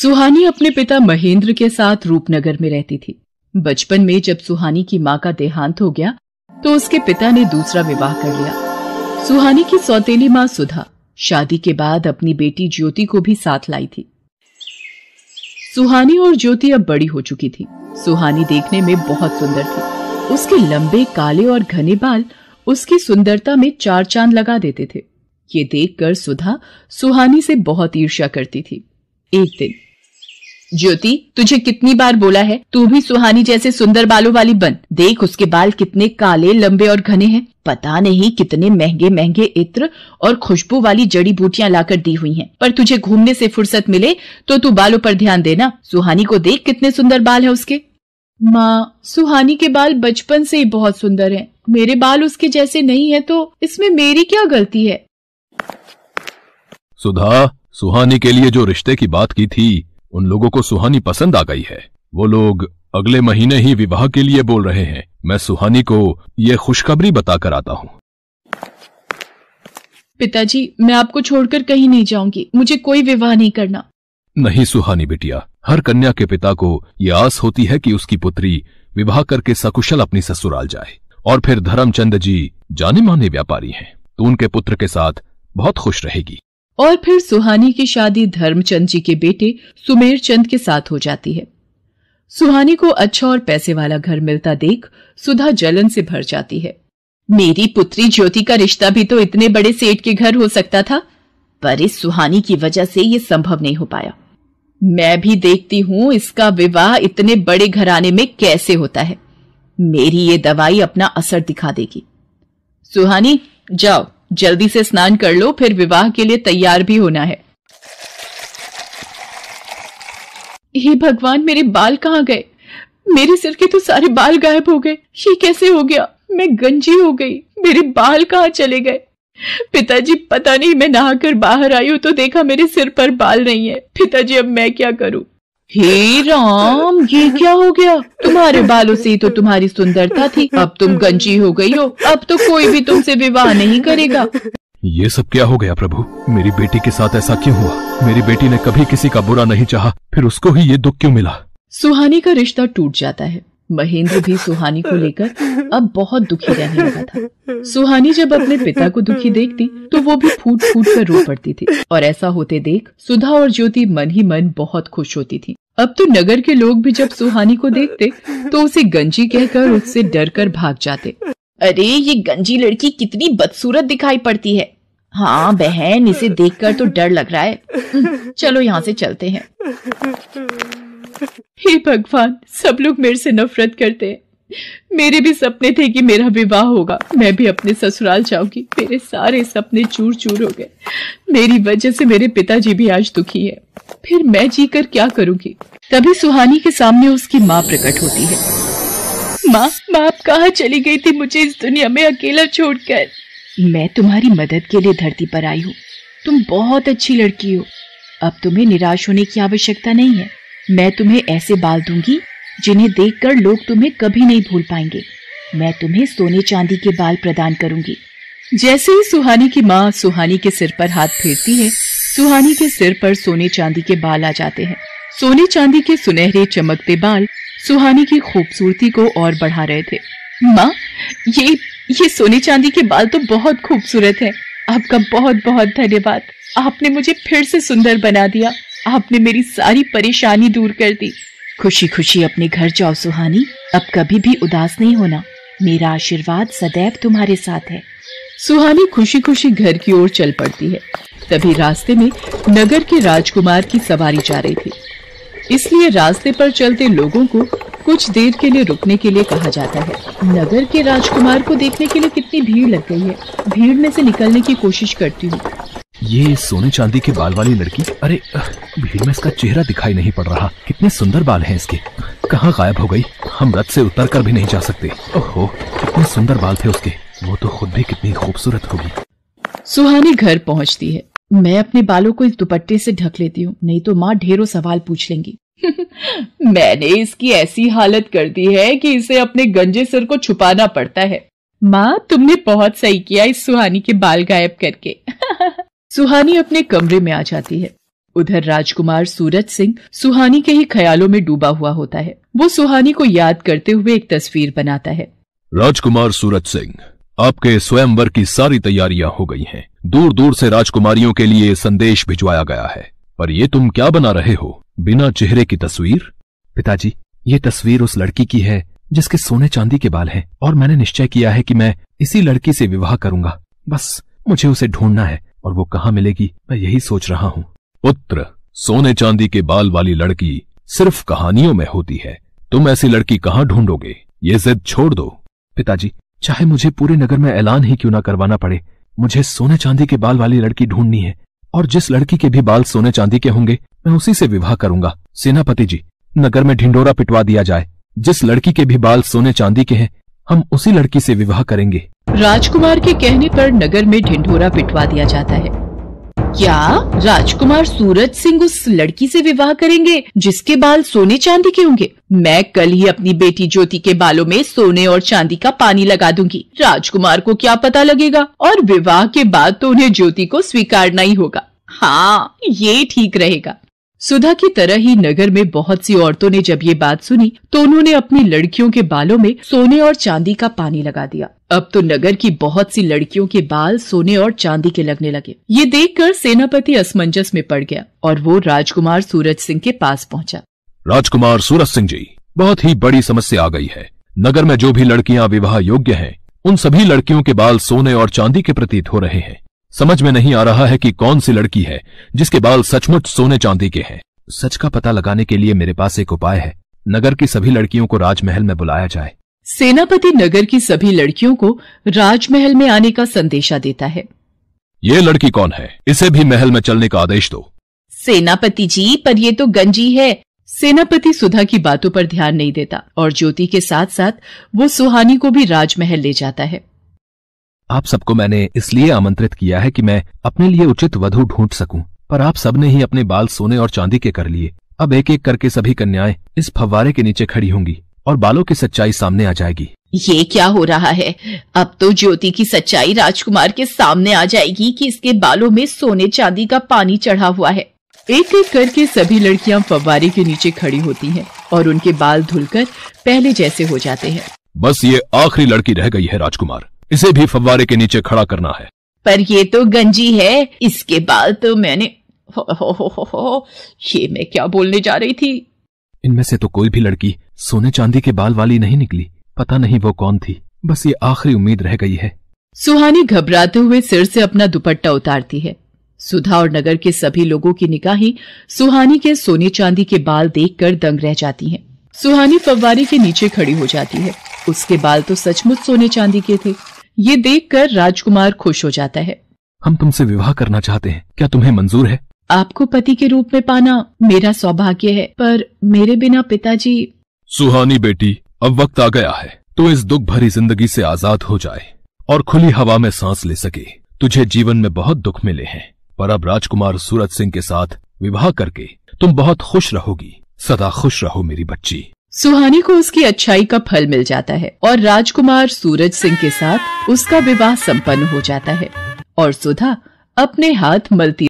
सुहानी अपने पिता महेंद्र के साथ रूपनगर में रहती थी बचपन में जब सुहानी की माँ का देहांत हो गया तो उसके पिता ने दूसरा विवाह कर लिया सुहानी की सौतेली मां सुधा शादी के बाद अपनी बेटी ज्योति को भी साथ लाई थी सुहानी और ज्योति अब बड़ी हो चुकी थी सुहानी देखने में बहुत सुंदर थी उसके लंबे काले और घने बाल उसकी सुंदरता में चार चांद लगा देते थे ये देखकर सुधा सुहानी से बहुत ईर्ष्या करती थी एक दिन ज्योति तुझे कितनी बार बोला है तू भी सुहानी जैसे सुंदर बालों वाली बन देख उसके बाल कितने काले लंबे और घने हैं पता नहीं कितने महंगे महंगे इत्र और खुशबू वाली जड़ी बूटियां लाकर दी हुई हैं पर तुझे घूमने से फुर्सत मिले तो तू बालों पर ध्यान देना सुहानी को देख कितने सुंदर बाल है उसके माँ सुहानी के बाल बचपन से ही बहुत सुंदर है मेरे बाल उसके जैसे नहीं है तो इसमें मेरी क्या गलती है सुधा सुहानी के लिए जो रिश्ते की बात की थी उन लोगों को सुहानी पसंद आ गई है वो लोग अगले महीने ही विवाह के लिए बोल रहे हैं मैं सुहानी को यह खुशखबरी बताकर आता हूँ पिताजी मैं आपको छोड़कर कहीं नहीं जाऊंगी मुझे कोई विवाह नहीं करना नहीं सुहानी बिटिया हर कन्या के पिता को यह आस होती है कि उसकी पुत्री विवाह करके सकुशल अपनी ससुराल जाए और फिर धर्मचंद जी जाने माने व्यापारी हैं तो उनके पुत्र के साथ बहुत खुश रहेगी और फिर सुहानी की शादी धर्मचंद जी के बेटे सुमेर चंद के साथ हो जाती है सुहानी को अच्छा और पैसे वाला घर मिलता देख सुधा जलन से भर जाती है मेरी पुत्री ज्योति का रिश्ता भी तो इतने बड़े सेठ के घर हो सकता था पर इस सुहानी की वजह से यह संभव नहीं हो पाया मैं भी देखती हूं इसका विवाह इतने बड़े घराने में कैसे होता है मेरी ये दवाई अपना असर दिखा देगी सुहानी जाओ जल्दी से स्नान कर लो फिर विवाह के लिए तैयार भी होना है हे भगवान मेरे बाल कहाँ गए मेरे सिर के तो सारे बाल गायब हो गए ये कैसे हो गया मैं गंजी हो गई मेरे बाल कहाँ चले गए पिताजी पता नहीं मैं नहाकर बाहर आई हूँ तो देखा मेरे सिर पर बाल नहीं है पिताजी अब मैं क्या करूँ हे राम ये क्या हो गया तुम्हारे बालों से तो तुम्हारी सुंदरता थी अब तुम गंजी हो गई हो अब तो कोई भी तुमसे विवाह नहीं करेगा ये सब क्या हो गया प्रभु मेरी बेटी के साथ ऐसा क्यों हुआ मेरी बेटी ने कभी किसी का बुरा नहीं चाहा फिर उसको ही ये दुख क्यों मिला सुहानी का रिश्ता टूट जाता है महेंद्र भी सुहानी को लेकर अब बहुत दुखी रहने लगा था सुहानी जब अपने पिता को दुखी देखती तो वो भी फूट फूट कर रो पड़ती थी और ऐसा होते देख सुधा और ज्योति मन ही मन बहुत खुश होती थी अब तो नगर के लोग भी जब सुहानी को देखते तो उसे गंजी कहकर उससे डर कर भाग जाते अरे ये गंजी लड़की कितनी बदसूरत दिखाई पड़ती है हाँ बहन इसे देखकर तो डर लग रहा है चलो यहाँ से चलते हैं हे भगवान सब लोग मेरे से नफरत करते हैं मेरे भी सपने थे कि मेरा विवाह होगा मैं भी अपने ससुराल जाऊंगी मेरे सारे सपने चूर चूर हो गए मेरी वजह से मेरे पिताजी भी आज दुखी है फिर मैं जीकर क्या करूंगी तभी सुहानी के सामने उसकी माँ प्रकट होती है माँ माँ आप कहाँ चली गई थी मुझे इस दुनिया में अकेला छोड़कर मैं तुम्हारी मदद के लिए धरती पर आई हूँ तुम बहुत अच्छी लड़की हो अब तुम्हें निराश होने की आवश्यकता नहीं है मैं तुम्हें ऐसे बाल दूंगी जिन्हें देखकर लोग तुम्हें कभी नहीं भूल पाएंगे मैं तुम्हें सोने चांदी के बाल प्रदान करूंगी जैसे ही सुहानी की माँ सुहानी के सिर पर हाथ फेरती है सुहानी के सिर पर सोने चांदी के बाल आ जाते हैं सोने चांदी के सुनहरे चमकते बाल सुहानी की खूबसूरती को और बढ़ा रहे थे माँ ये ये सोने चांदी के बाल तो बहुत खूबसूरत है आपका बहुत बहुत धन्यवाद आपने मुझे फिर से सुंदर बना दिया आपने मेरी सारी परेशानी दूर कर दी खुशी खुशी अपने घर जाओ सुहानी अब कभी भी उदास नहीं होना मेरा आशीर्वाद सदैव तुम्हारे साथ है सुहानी खुशी खुशी घर की ओर चल पड़ती है तभी रास्ते में नगर के राजकुमार की सवारी जा रही थी इसलिए रास्ते पर चलते लोगों को कुछ देर के लिए रुकने के लिए कहा जाता है नगर के राजकुमार को देखने के लिए कितनी भीड़ लग गई है भीड़ में से निकलने की कोशिश करती हूँ ये सोने चांदी के बाल वाली लड़की अरे भीड़ में इसका चेहरा दिखाई नहीं पड़ रहा कितने सुंदर बाल हैं इसके कहाँ गायब हो गई हम रथ से उतर कर भी नहीं जा सकते ओहो कितने सुंदर बाल थे उसके वो तो खुद भी कितनी खूबसूरत होगी सुहानी घर पहुँचती है मैं अपने बालों को इस दुपट्टे से ढक लेती हूँ नहीं तो माँ ढेरों सवाल पूछ लेंगी मैंने इसकी ऐसी हालत कर दी है कि इसे अपने गंजे सिर को छुपाना पड़ता है माँ तुमने बहुत सही किया इस सुहानी के बाल गायब करके सुहानी अपने कमरे में आ जाती है उधर राजकुमार सूरज सिंह सुहानी के ही ख्यालों में डूबा हुआ होता है वो सुहानी को याद करते हुए एक तस्वीर बनाता है राजकुमार सूरज सिंह आपके स्वयंवर की सारी तैयारियां हो गई हैं। दूर दूर से राजकुमारियों के लिए संदेश भिजवाया गया है पर ये तुम क्या बना रहे हो बिना चेहरे की तस्वीर पिताजी ये तस्वीर उस लड़की की है जिसके सोने चांदी के बाल हैं और मैंने निश्चय किया है कि मैं इसी लड़की से विवाह करूंगा बस मुझे उसे ढूंढना है और वो कहाँ मिलेगी मैं यही सोच रहा हूँ पुत्र सोने चांदी के बाल वाली लड़की सिर्फ कहानियों में होती है तुम ऐसी लड़की कहाँ ढूंढोगे ये जिद छोड़ दो पिताजी चाहे मुझे पूरे नगर में ऐलान ही क्यों ना करवाना पड़े मुझे सोने चांदी के बाल वाली लड़की ढूंढनी है और जिस लड़की के भी बाल सोने चांदी के होंगे मैं उसी से विवाह करूंगा सेनापति जी नगर में ढिंडोरा पिटवा दिया जाए जिस लड़की के भी बाल सोने चांदी के हैं हम उसी लड़की से विवाह करेंगे राजकुमार के कहने पर नगर में ढिंढोरा पिटवा दिया जाता है क्या राजकुमार सूरज सिंह उस लड़की से विवाह करेंगे जिसके बाल सोने चांदी के होंगे मैं कल ही अपनी बेटी ज्योति के बालों में सोने और चांदी का पानी लगा दूंगी राजकुमार को क्या पता लगेगा और विवाह के बाद तो उन्हें ज्योति को स्वीकारना ही होगा हाँ ये ठीक रहेगा सुधा की तरह ही नगर में बहुत सी औरतों ने जब ये बात सुनी तो उन्होंने अपनी लड़कियों के बालों में सोने और चांदी का पानी लगा दिया अब तो नगर की बहुत सी लड़कियों के बाल सोने और चांदी के लगने लगे ये देखकर सेनापति असमंजस में पड़ गया और वो राजकुमार सूरज सिंह के पास पहुंचा राजकुमार सूरज सिंह जी बहुत ही बड़ी समस्या आ गई है नगर में जो भी लड़कियां विवाह योग्य हैं, उन सभी लड़कियों के बाल सोने और चांदी के प्रतीत हो रहे हैं समझ में नहीं आ रहा है की कौन सी लड़की है जिसके बाल सचमुच सोने चांदी के है सच का पता लगाने के लिए मेरे पास एक उपाय है नगर की सभी लड़कियों को राजमहल में बुलाया जाए सेनापति नगर की सभी लड़कियों को राजमहल में आने का संदेशा देता है ये लड़की कौन है इसे भी महल में चलने का आदेश दो सेनापति जी पर ये तो गंजी है सेनापति सुधा की बातों पर ध्यान नहीं देता और ज्योति के साथ साथ वो सुहानी को भी राजमहल ले जाता है आप सबको मैंने इसलिए आमंत्रित किया है कि मैं अपने लिए उचित वधु ढूंढ सकूं, पर आप सबने ही अपने बाल सोने और चांदी के कर लिए अब एक एक करके सभी कन्याएं इस फव्वारे के नीचे खड़ी होंगी और बालों की सच्चाई सामने आ जाएगी ये क्या हो रहा है अब तो ज्योति की सच्चाई राजकुमार के सामने आ जाएगी कि इसके बालों में सोने चांदी का पानी चढ़ा हुआ है एक एक करके सभी लड़कियां फव्वारे के नीचे खड़ी होती हैं और उनके बाल धुलकर पहले जैसे हो जाते हैं बस ये आखिरी लड़की रह गई है राजकुमार इसे भी फव्वारे के नीचे खड़ा करना है पर ये तो गंजी है इसके बाल तो मैंने हो, हो, हो, हो, हो, ये मैं क्या बोलने जा रही थी इनमें से तो कोई भी लड़की सोने चांदी के बाल वाली नहीं निकली पता नहीं वो कौन थी बस ये आखिरी उम्मीद रह गई है सुहानी घबराते हुए सिर से अपना दुपट्टा उतारती है सुधा और नगर के सभी लोगों की निगाहें सुहानी के सोने चांदी के बाल देखकर दंग रह जाती हैं। सुहानी फवारी के नीचे खड़ी हो जाती है उसके बाल तो सचमुच सोने चांदी के थे ये देखकर राजकुमार खुश हो जाता है हम तुमसे विवाह करना चाहते हैं क्या तुम्हें मंजूर है आपको पति के रूप में पाना मेरा सौभाग्य है पर मेरे बिना पिताजी सुहानी बेटी अब वक्त आ गया है तो इस दुख भरी जिंदगी से आजाद हो जाए और खुली हवा में सांस ले सके तुझे जीवन में बहुत दुख मिले हैं पर अब राजकुमार सूरज सिंह के साथ विवाह करके तुम बहुत खुश रहोगी सदा खुश रहो मेरी बच्ची सुहानी को उसकी अच्छाई का फल मिल जाता है और राजकुमार सूरज सिंह के साथ उसका विवाह संपन्न हो जाता है और सुधा अपने हाथ मलती